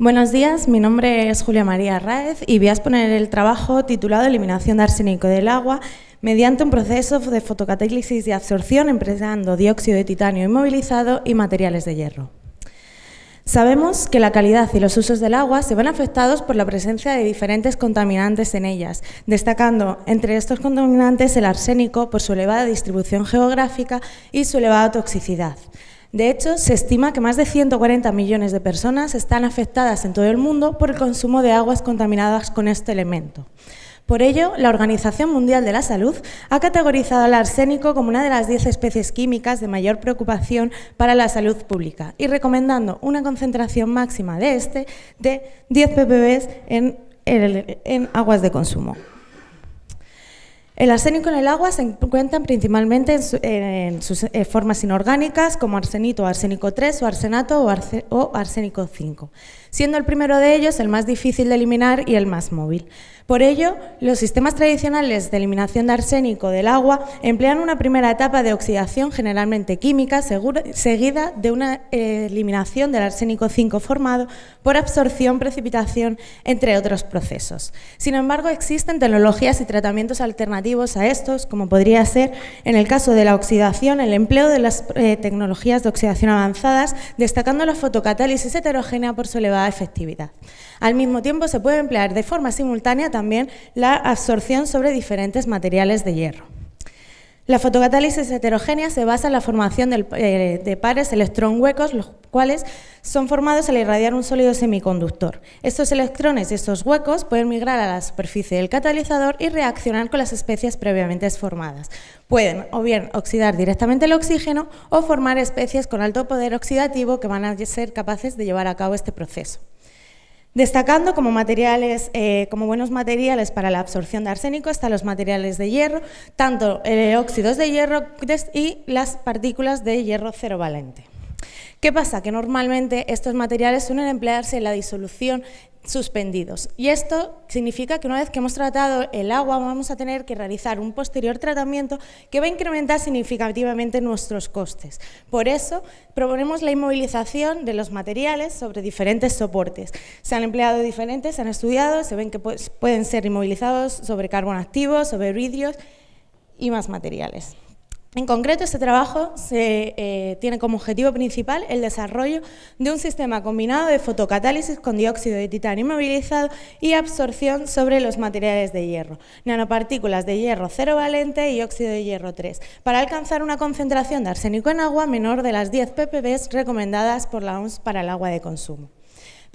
Buenos días, mi nombre es Julia María Raez y voy a exponer el trabajo titulado Eliminación de arsénico del agua mediante un proceso de fotocatálisis y absorción empleando dióxido de titanio inmovilizado y materiales de hierro. Sabemos que la calidad y los usos del agua se van afectados por la presencia de diferentes contaminantes en ellas, destacando entre estos contaminantes el arsénico por su elevada distribución geográfica y su elevada toxicidad. De hecho, se estima que más de 140 millones de personas están afectadas en todo el mundo por el consumo de aguas contaminadas con este elemento. Por ello, la Organización Mundial de la Salud ha categorizado al arsénico como una de las 10 especies químicas de mayor preocupación para la salud pública y recomendando una concentración máxima de este de 10 ppb en aguas de consumo. El arsénico en el agua se encuentra principalmente en, sus eh, formas inorgánicas como arsenito, arsénico 3 o arsenato o, o arsénico 5 siendo el primero de ellos el más difícil de eliminar y el más móvil. Por ello, los sistemas tradicionales de eliminación de arsénico del agua emplean una primera etapa de oxidación generalmente química, seguida de una eh, eliminación del arsénico 5 formado por absorción, precipitación, entre otros procesos. Sin embargo, existen tecnologías y tratamientos alternativos a estos, como podría ser, en el caso de la oxidación, el empleo de las eh, tecnologías de oxidación avanzadas, destacando la fotocatálisis heterogénea por su elevada efectividad. Al mismo tiempo, se puede emplear de forma simultánea también la absorción sobre diferentes materiales de hierro. La fotocatálisis heterogénea se basa en la formación eh, de pares electrón-huecos, los cuales son formados al irradiar un sólido semiconductor. Estos electrones y estos huecos pueden migrar a la superficie del catalizador y reaccionar con las especies previamente formadas. Pueden o bien oxidar directamente el oxígeno o formar especies con alto poder oxidativo que van a ser capaces de llevar a cabo este proceso. Destacando como materiales, eh, como buenos materiales para la absorción de arsénico están los materiales de hierro, tanto eh, óxidos de hierro y las partículas de hierro cero valente. ¿Qué pasa? Que normalmente estos materiales suelen emplearse en la disolución suspendidos. Y esto significa que una vez que hemos tratado el agua vamos a tener que realizar un posterior tratamiento que va a incrementar significativamente nuestros costes. Por eso proponemos la inmovilización de los materiales sobre diferentes soportes. Se han empleado diferentes, se han estudiado, se ven que pues, pueden ser inmovilizados sobre carbón activo, sobre vidrios y más materiales. En concreto, este trabajo eh, tiene como objetivo principal el desarrollo de un sistema combinado de fotocatálisis con dióxido de titanio inmovilizado y absorción sobre los materiales de hierro, nanopartículas de hierro cero valente y óxido de hierro 3, para alcanzar una concentración de arsénico en agua menor de las 10 ppb recomendadas por la OMS para el agua de consumo.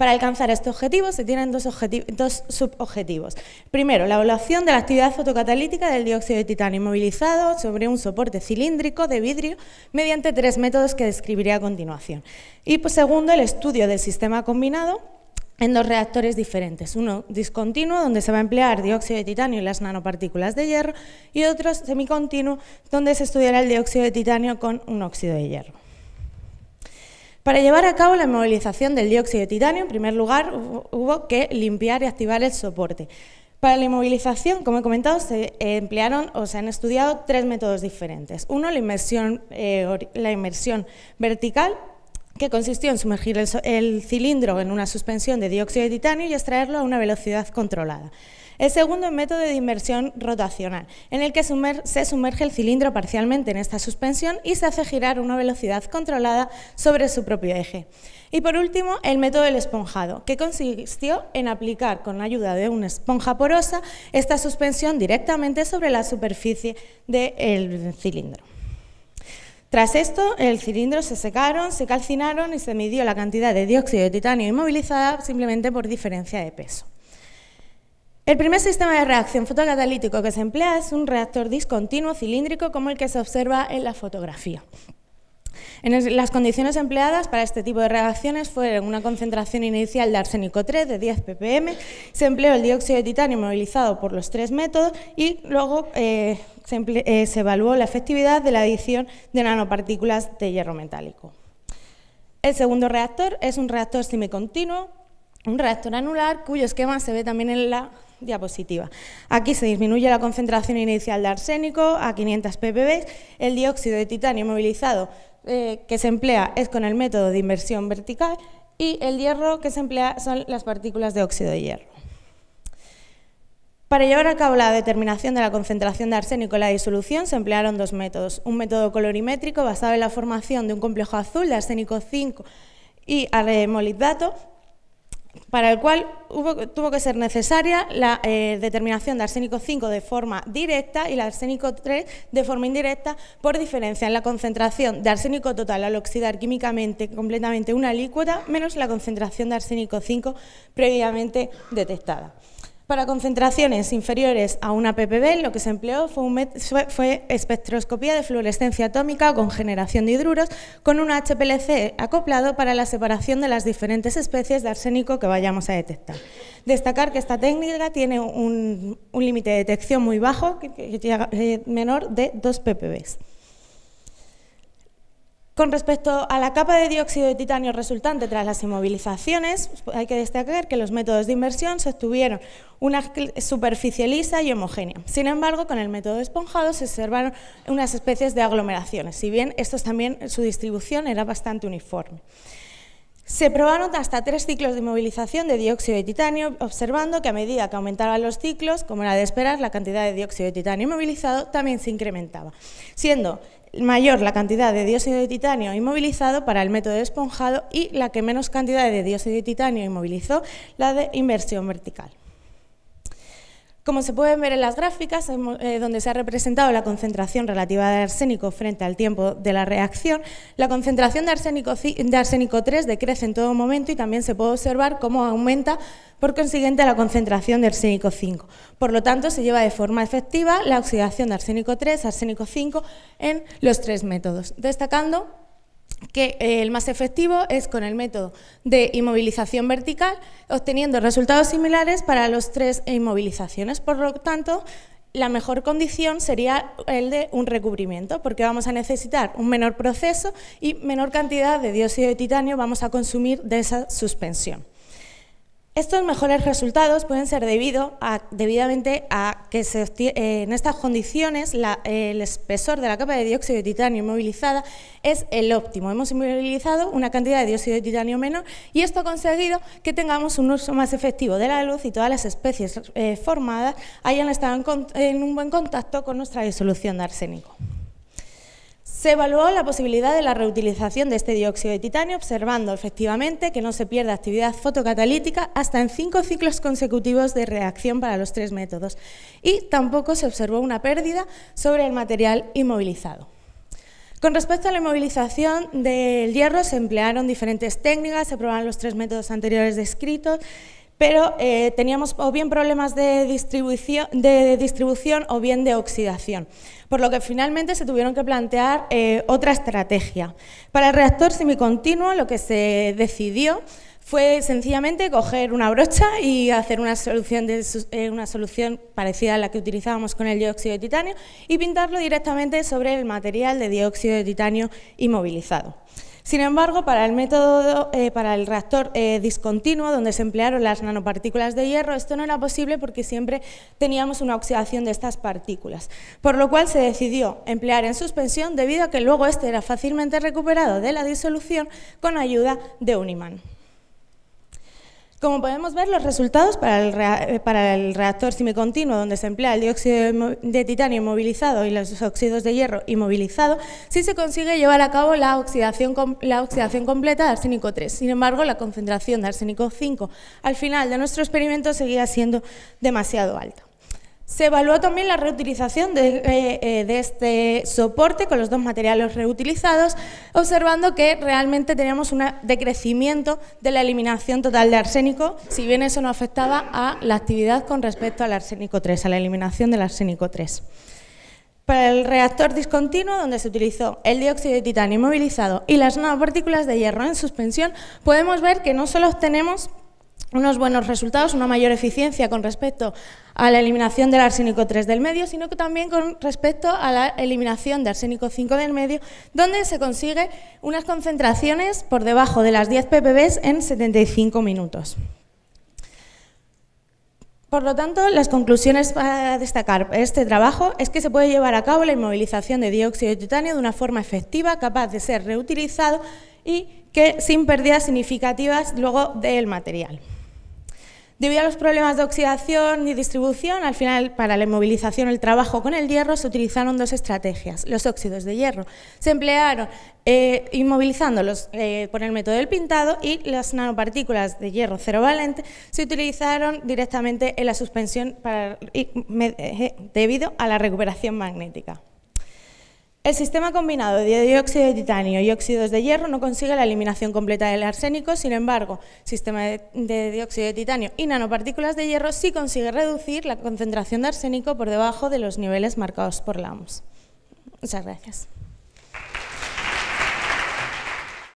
Para alcanzar este objetivo se tienen dos, subobjetivos. Primero, la evaluación de la actividad fotocatalítica del dióxido de titanio inmovilizado sobre un soporte cilíndrico de vidrio mediante tres métodos que describiré a continuación. Y pues, segundo, el estudio del sistema combinado en dos reactores diferentes, uno discontinuo donde se va a emplear dióxido de titanio y las nanopartículas de hierro y otro semicontinuo donde se estudiará el dióxido de titanio con un óxido de hierro. Para llevar a cabo la inmovilización del dióxido de titanio, en primer lugar, hubo que limpiar y activar el soporte. Para la inmovilización, como he comentado, se emplearon o se han estudiado tres métodos diferentes. Uno, la inmersión, eh, vertical, que consistió en sumergir el cilindro en una suspensión de dióxido de titanio y extraerlo a una velocidad controlada. El segundo método de inmersión rotacional, en el que se sumerge el cilindro parcialmente en esta suspensión y se hace girar a una velocidad controlada sobre su propio eje. Y por último, el método del esponjado, que consistió en aplicar con la ayuda de una esponja porosa esta suspensión directamente sobre la superficie del cilindro. Tras esto, el cilindro se secaron, se calcinaron y se midió la cantidad de dióxido de titanio inmovilizada simplemente por diferencia de peso. El primer sistema de reacción fotocatalítico que se emplea es un reactor discontinuo cilíndrico como el que se observa en la fotografía. En las condiciones empleadas para este tipo de reacciones fueron una concentración inicial de arsénico 3 de 10 ppm, se empleó el dióxido de titanio movilizado por los tres métodos y luego eh, se, eh, se evaluó la efectividad de la adición de nanopartículas de hierro metálico. El segundo reactor es un reactor semicontinuo, un reactor anular cuyo esquema se ve también en la diapositiva. Aquí se disminuye la concentración inicial de arsénico a 500 ppb, el dióxido de titanio movilizado eh, que se emplea es con el método de inversión vertical y el hierro que se emplea son las partículas de óxido de hierro. Para llevar a cabo la determinación de la concentración de arsénico en la disolución se emplearon dos métodos. Un método colorimétrico basado en la formación de un complejo azul de arsénico 5 y arremolidato para el cual tuvo que ser necesaria la eh, determinación de arsénico 5 de forma directa y la arsénico 3 de forma indirecta por diferencia en la concentración de arsénico total al oxidar químicamente completamente una alícuota menos la concentración de arsénico 5 previamente detectada. Para concentraciones inferiores a una ppb, lo que se empleó fue, espectroscopía de fluorescencia atómica con generación de hidruros con un HPLC acoplado para la separación de las diferentes especies de arsénico que vayamos a detectar. Destacar que esta técnica tiene un, límite de detección muy bajo, que, eh, menor de 2 ppb. Con respecto a la capa de dióxido de titanio resultante tras las inmovilizaciones, hay que destacar que los métodos de inmersión se obtuvieron una superficie lisa y homogénea. Sin embargo, con el método esponjado se observaron unas especies de aglomeraciones, si bien estos también su distribución era bastante uniforme. Se probaron hasta tres ciclos de inmovilización de dióxido de titanio, observando que a medida que aumentaban los ciclos, como era de esperar, la cantidad de dióxido de titanio inmovilizado también se incrementaba, siendo mayor la cantidad de dióxido de titanio inmovilizado para el método de esponjado y la que menos cantidad de dióxido de titanio inmovilizó, la de inversión vertical. Como se puede ver en las gráficas, eh, donde se ha representado la concentración relativa de arsénico frente al tiempo de la reacción, la concentración de arsénico, de arsénico 3 decrece en todo momento y también se puede observar cómo aumenta por consiguiente la concentración de arsénico 5. Por lo tanto, se lleva de forma efectiva la oxidación de arsénico 3, arsénico 5 en los tres métodos, destacando que eh, el más efectivo es con el método de inmovilización vertical, obteniendo resultados similares para los tres e inmovilizaciones. Por lo tanto, la mejor condición sería el de un recubrimiento, porque vamos a necesitar un menor proceso y menor cantidad de dióxido de titanio vamos a consumir de esa suspensión. Estos mejores resultados pueden ser debido a, debidamente a que eh, en estas condiciones el espesor de la capa de dióxido de titanio inmovilizada es el óptimo. Hemos inmovilizado una cantidad de dióxido de titanio menor y esto ha conseguido que tengamos un uso más efectivo de la luz y todas las especies eh, formadas hayan estado en, en un buen contacto con nuestra disolución de arsénico. Se evaluó la posibilidad de la reutilización de este dióxido de titanio observando efectivamente que no se pierde actividad fotocatalítica hasta en cinco ciclos consecutivos de reacción para los tres métodos y tampoco se observó una pérdida sobre el material inmovilizado. Con respecto a la inmovilización del hierro se emplearon diferentes técnicas, se probaron los tres métodos anteriores descritos pero eh, teníamos o bien problemas de distribución, o bien de oxidación, por lo que finalmente se tuvieron que plantear eh, otra estrategia. Para el reactor semicontinuo lo que se decidió fue sencillamente coger una brocha y hacer una solución, eh, una solución parecida a la que utilizábamos con el dióxido de titanio y pintarlo directamente sobre el material de dióxido de titanio inmovilizado. Sin embargo, para el método, eh, para el reactor eh, discontinuo, donde se emplearon las nanopartículas de hierro, esto no era posible porque siempre teníamos una oxidación de estas partículas, por lo cual se decidió emplear en suspensión debido a que luego este era fácilmente recuperado de la disolución con ayuda de un imán. Como podemos ver, los resultados eh, para el, reactor semicontinuo, donde se emplea el dióxido de, titanio inmovilizado y los óxidos de hierro inmovilizado, sí se consigue llevar a cabo la oxidación, la oxidación completa de arsénico 3. Sin embargo, la concentración de arsénico 5 al final de nuestro experimento seguía siendo demasiado alta. Se evaluó también la reutilización eh, eh, de, este soporte con los dos materiales reutilizados, observando que realmente teníamos un decrecimiento de la eliminación total de arsénico, si bien eso no afectaba a la actividad con respecto al arsénico 3, a la eliminación del arsénico 3. Para el reactor discontinuo, donde se utilizó el dióxido de titanio inmovilizado y las nanopartículas de hierro en suspensión, podemos ver que no solo obtenemos unos buenos resultados, una mayor eficiencia con respecto a la eliminación del arsénico 3 del medio, sino que también con respecto a la eliminación de arsénico 5 del medio, donde se consigue unas concentraciones por debajo de las 10 ppb en 75 minutos. Por lo tanto, las conclusiones para destacar este trabajo es que se puede llevar a cabo la inmovilización de dióxido de titanio de una forma efectiva, capaz de ser reutilizado y que sin pérdidas significativas luego del material. Debido a los problemas de oxidación y distribución, al final para la inmovilización el trabajo con el hierro se utilizaron dos estrategias. Los óxidos de hierro se emplearon eh, inmovilizándolos eh, por el método del pintado y las nanopartículas de hierro cero valente se utilizaron directamente en la suspensión eh, debido a la recuperación magnética. El sistema combinado de dióxido de titanio y óxidos de hierro no consigue la eliminación completa del arsénico, sin embargo, el sistema de dióxido de titanio y nanopartículas de hierro sí consigue reducir la concentración de arsénico por debajo de los niveles marcados por la OMS. Muchas gracias.